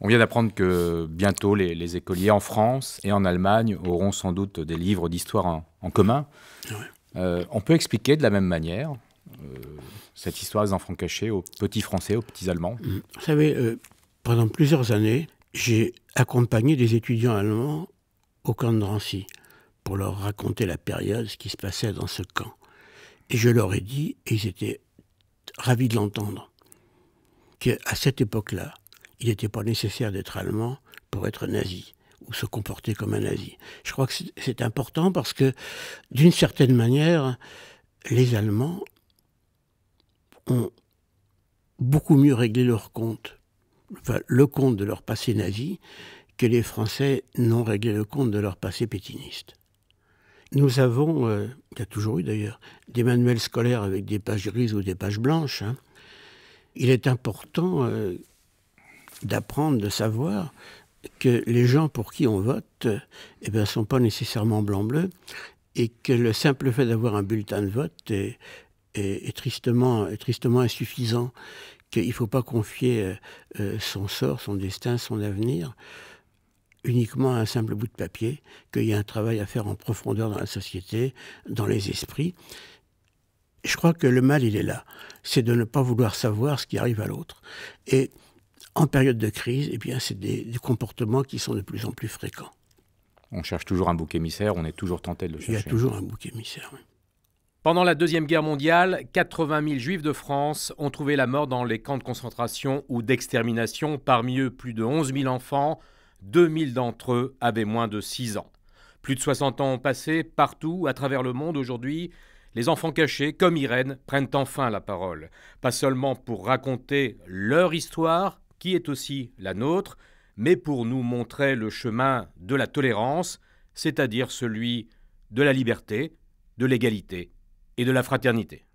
On vient d'apprendre que bientôt les, écoliers en France et en Allemagne auront sans doute des livres d'histoire en, commun. Ah euh, on peut expliquer de la même manière euh, cette histoire des enfants cachés aux petits Français, aux petits Allemands mm. Vous savez, euh, pendant plusieurs années, j'ai accompagné des étudiants allemands au camp de Drancy pour leur raconter la période, qui se passait dans ce camp. Et je leur ai dit, et ils étaient ravis de l'entendre, qu'à cette époque-là, il n'était pas nécessaire d'être allemand pour être nazi ou se comporter comme un nazi. Je crois que c'est important parce que, d'une certaine manière, les Allemands ont beaucoup mieux réglé leur compte, enfin, le compte de leur passé nazi, que les Français n'ont réglé le compte de leur passé pétiniste. Nous avons, euh, il y a toujours eu d'ailleurs, des manuels scolaires avec des pages grises ou des pages blanches. Hein. Il est important euh, d'apprendre, de savoir que les gens pour qui on vote eh ne ben, sont pas nécessairement blanc-bleu et que le simple fait d'avoir un bulletin de vote est, est, tristement, tristement insuffisant, qu'il ne faut pas confier euh, euh, son sort, son destin, son avenir uniquement à un simple bout de papier, qu'il y a un travail à faire en profondeur dans la société, dans les esprits. Je crois que le mal, il est là. C'est de ne pas vouloir savoir ce qui arrive à l'autre. Et en période de crise, eh bien, c'est des, des, comportements qui sont de plus en plus fréquents. On cherche toujours un bouc émissaire, on est toujours tenté de le chercher. Il y a toujours un bouc émissaire, Pendant la Deuxième Guerre mondiale, 80 000 juifs de France ont trouvé la mort dans les camps de concentration ou d'extermination, parmi eux plus de 11 000 enfants, 2 000 d'entre eux avaient moins de 6 ans. Plus de 60 ans ont passé, partout, à travers le monde aujourd'hui, les enfants cachés, comme Irène, prennent enfin la parole, pas seulement pour raconter leur histoire, qui est aussi la nôtre, mais pour nous montrer le chemin de la tolérance, c'est-à-dire celui de la liberté, de l'égalité et de la fraternité.